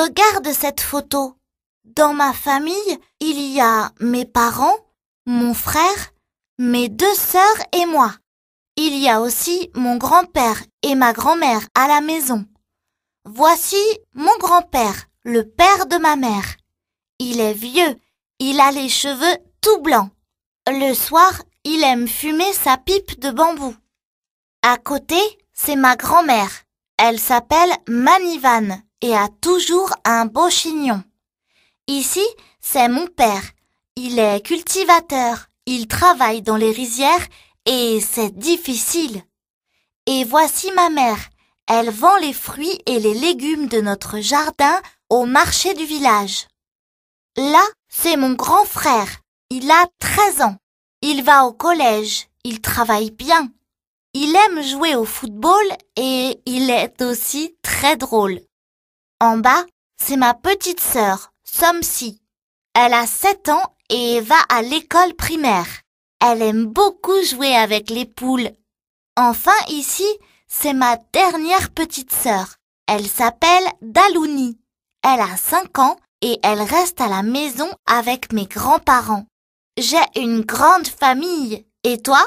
Regarde cette photo. Dans ma famille, il y a mes parents, mon frère, mes deux sœurs et moi. Il y a aussi mon grand-père et ma grand-mère à la maison. Voici mon grand-père, le père de ma mère. Il est vieux, il a les cheveux tout blancs. Le soir, il aime fumer sa pipe de bambou. À côté, c'est ma grand-mère. Elle s'appelle Manivane et a toujours un beau chignon. Ici, c'est mon père. Il est cultivateur. Il travaille dans les rizières et c'est difficile. Et voici ma mère. Elle vend les fruits et les légumes de notre jardin au marché du village. Là, c'est mon grand frère. Il a 13 ans. Il va au collège. Il travaille bien. Il aime jouer au football et il est aussi très drôle. En bas, c'est ma petite sœur, Somsi. Elle a 7 ans et va à l'école primaire. Elle aime beaucoup jouer avec les poules. Enfin, ici, c'est ma dernière petite sœur. Elle s'appelle Dalouni. Elle a 5 ans et elle reste à la maison avec mes grands-parents. J'ai une grande famille. Et toi